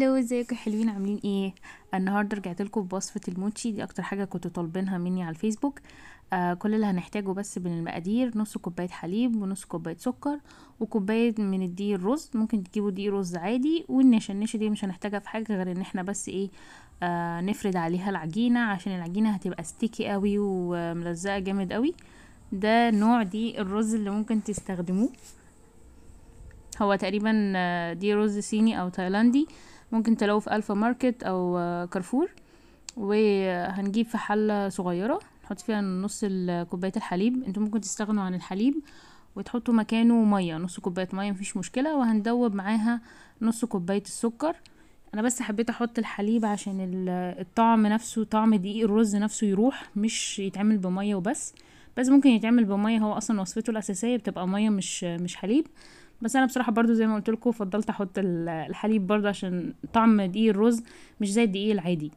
هلو ازيكم حلوين عاملين ايه النهارده رجعت لكم بوصفه الموتشي دي اكتر حاجه كنتوا طالبينها مني على الفيسبوك آه كل اللي هنحتاجه بس من المقادير نص كوبايه حليب ونص كوبايه سكر وكوبايه من الدقيق الرز ممكن تجيبوا دقيق رز عادي النشا دي مش هنحتاجها في حاجه غير ان احنا بس ايه آه نفرد عليها العجينه عشان العجينه هتبقى ستيكي قوي وملزقه جامد قوي ده نوع دي الرز اللي ممكن تستخدموه هو تقريبا آه، دي رز صيني او تايلاندي ممكن تلاقوه في الفا ماركت او كارفور وهنجيب في حله صغيره نحط فيها نص كوبايه الحليب انتوا ممكن تستغنوا عن الحليب وتحطوا مكانه ميه نص كوبايه ميه مفيش مشكله وهندوب معاها نص كوبايه السكر انا بس حبيت احط الحليب عشان الطعم نفسه طعم دقيق الرز نفسه يروح مش يتعمل بميه وبس بس ممكن يتعمل بميه هو اصلا وصفته الاساسيه بتبقى ميه مش مش حليب بس انا بصراحه برضو زي ما قلت لكم فضلت احط الحليب برضو عشان طعم دقيق الرز مش زي الدقيق العادي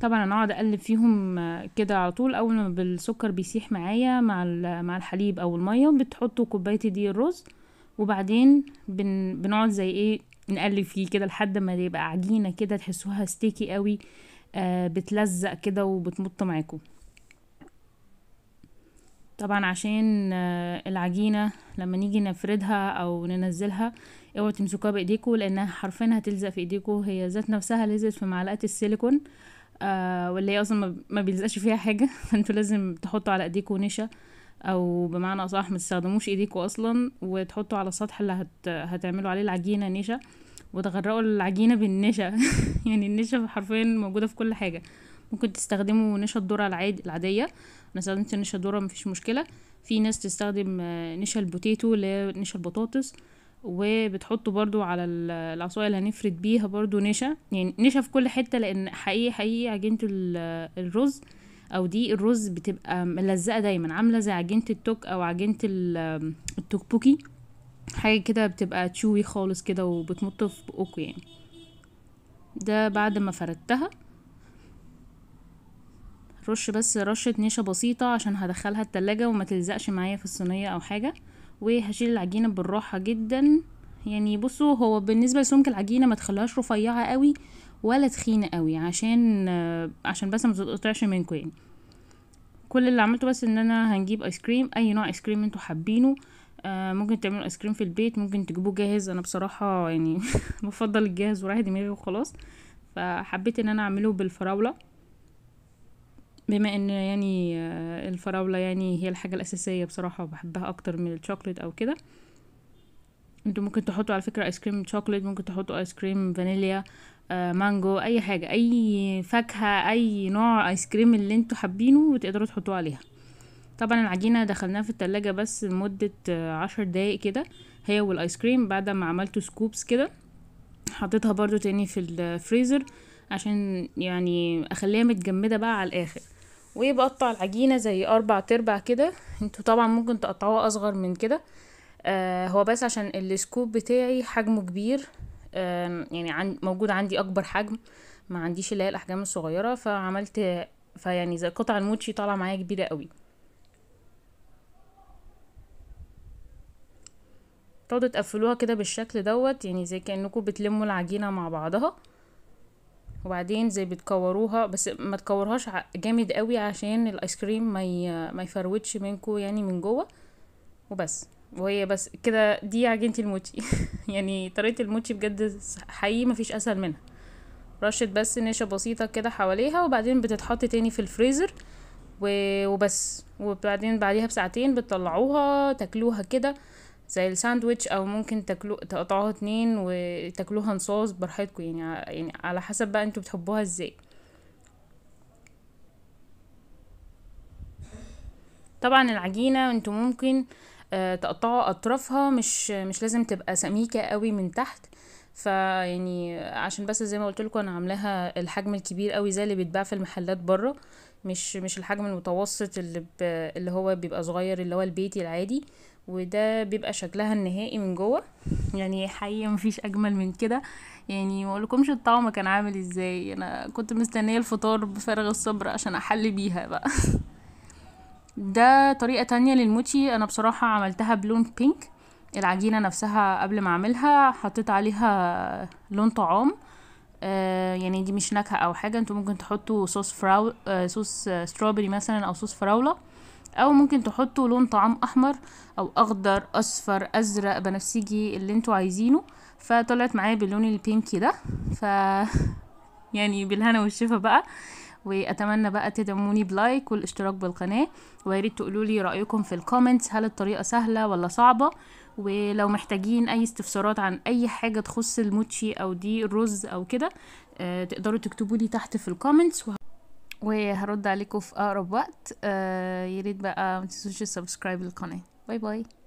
طبعا انا اقعد اقلب فيهم آه، كده على طول اول ما بالسكر بيسيح معايا مع مع الحليب او الميه بتحطوا كوبايه دقيق الرز وبعدين بن بنقعد زي ايه نقلب فيه كده لحد ما يبقى عجينه كده تحسوها ستيكي قوي آه بتلزق كده وبتمط معاكم طبعا عشان آه، العجينة لما نيجي نفردها او ننزلها اوعوا تمسكوها بايديكوا لانها حرفيا هتلزق في ايديكوا هي ذات نفسها لزقت في معلقة السيليكون آه واللي هي اصلا ما بيلزقش فيها حاجة فانتوا لازم تحطوا على ايديكوا نشا او بمعنى اصح ما تستخدموش ايديكوا اصلا وتحطوا على السطح اللي هت... هتعملوا عليه العجينة نشا وتغرقوا العجينة بالنشا يعني النشا حرفيا موجودة في كل حاجة ممكن تستخدموا نشا الذرة العادية انا نشا ذره مفيش مشكله في ناس تستخدم آه، نشا البوتيتو اللي هي نشا البطاطس وبتحطه برضو على العصايه اللي هنفرد بيها برضو نشا يعني نشا في كل حته لان حقيقي حقيقي عجينه الرز او دي الرز بتبقى ملزقه دايما عامله زي عجينه التوك او عجينه التوكبوكي حاجه كده بتبقى تشوي خالص كده وبتمط في بقك يعني ده بعد ما فردتها رش بس رشة نشا بسيطة عشان هدخلها التلاجة وما تلزقش معايا في الصينية او حاجة وهشيل العجينة بالراحة جدا يعني بصوا هو بالنسبة لسمك العجينة ما تخليهاش رفيعة قوي ولا تخينة قوي عشان عشان بس ما تقطعش منكم يعني كل اللي عملته بس ان انا هنجيب ايس كريم اي نوع ايس كريم انتوا حابينه آه ممكن تعملوا ايس كريم في البيت ممكن تجيبوه جاهز انا بصراحة يعني بفضل الجاهز ورايح دماغي وخلاص فحبيت ان انا اعمله بالفراولة بما ان يعني آه، الفراولة يعني هي الحاجة الأساسية بصراحة وبحبها أكتر من الشوكليت أو كده انتوا ممكن تحطوا على فكرة ايس كريم شوكليت ممكن تحطوا ايس كريم فانيليا آه، مانجو اي حاجة اي فاكهة اي نوع ايس كريم اللي انتوا حابينه تقدروا تحطوه عليها طبعا العجينة دخلناها في التلاجة بس لمدة آه، عشر دقايق كده هي والايس كريم بعد ما عملته سكوبس كده حطيتها برضو تاني في الفريزر عشان يعني اخليها متجمدة بقى على الاخر وبقطع العجينة زي اربع تربع كده انتوا طبعا ممكن تقطعوها اصغر من كده آه هو بس عشان السكوب بتاعي حجمه كبير آه يعني عن موجود عندي اكبر حجم ما عنديش اللي هي الاحجام الصغيرة فعملت فيعني زي قطع الموتشي طالعة معايا كبيرة قوي تقعدوا تقفلوها كده بالشكل دوت يعني زي كأنكم بتلموا العجينة مع بعضها وبعدين زي بتكوروها بس ما تكوروهاش جامد قوي عشان الايس كريم ما ما يفروتش منكو يعني من جوه وبس وهي بس كده دي عجينه الموتشي يعني طريقه الموتشي بجد حقيقي مفيش اسهل منها رشه بس نشا بسيطه كده حواليها وبعدين بتتحط تاني في الفريزر و... وبس وبعدين بعديها بساعتين بتطلعوها تاكلوها كده زي الساندويتش او ممكن تاكلو تقطعوها اتنين وتاكلوها نصاص براحتكم يعني يعني على حسب بقى انتوا بتحبوها ازاي طبعا العجينه انتوا ممكن آه، تقطعوا اطرافها مش مش لازم تبقى سميكه قوي من تحت فيعني عشان بس زي ما قلت لكم انا عاملاها الحجم الكبير قوي زي اللي بيتباع في المحلات بره مش مش الحجم المتوسط اللي ب... اللي هو بيبقى صغير اللي هو البيتي العادي وده بيبقى شكلها النهائي من جوه يعني حقيقي مفيش اجمل من كده يعني ما اقولكمش الطعم كان عامل ازاي انا كنت مستنيه الفطار بفارغ الصبر عشان احل بيها بقى ده طريقه تانية للموتشي انا بصراحه عملتها بلون بينك العجينه نفسها قبل ما اعملها حطيت عليها لون طعام آه يعني دي مش نكهه او حاجه انتوا ممكن تحطوا صوص فراو آه صوص آه ستروبري مثلا او صوص فراوله او ممكن تحطوا لون طعام احمر او اخضر اصفر ازرق بنفسجي اللي انتوا عايزينه فطلعت معايا باللون البينكي ده ف يعني بالهنا والشفا بقى واتمنى بقى تدعموني بلايك والاشتراك بالقناه وياريت تقولوا لي رايكم في الكومنتس هل الطريقه سهله ولا صعبه ولو محتاجين اي استفسارات عن اي حاجه تخص الموتشي او دي الرز او كده آه، تقدروا تكتبوا لي تحت في الكومنتس وهرد عليكم في اقرب وقت آه ياريت بقى متنسوش تسبسكرايب للقناه باي باي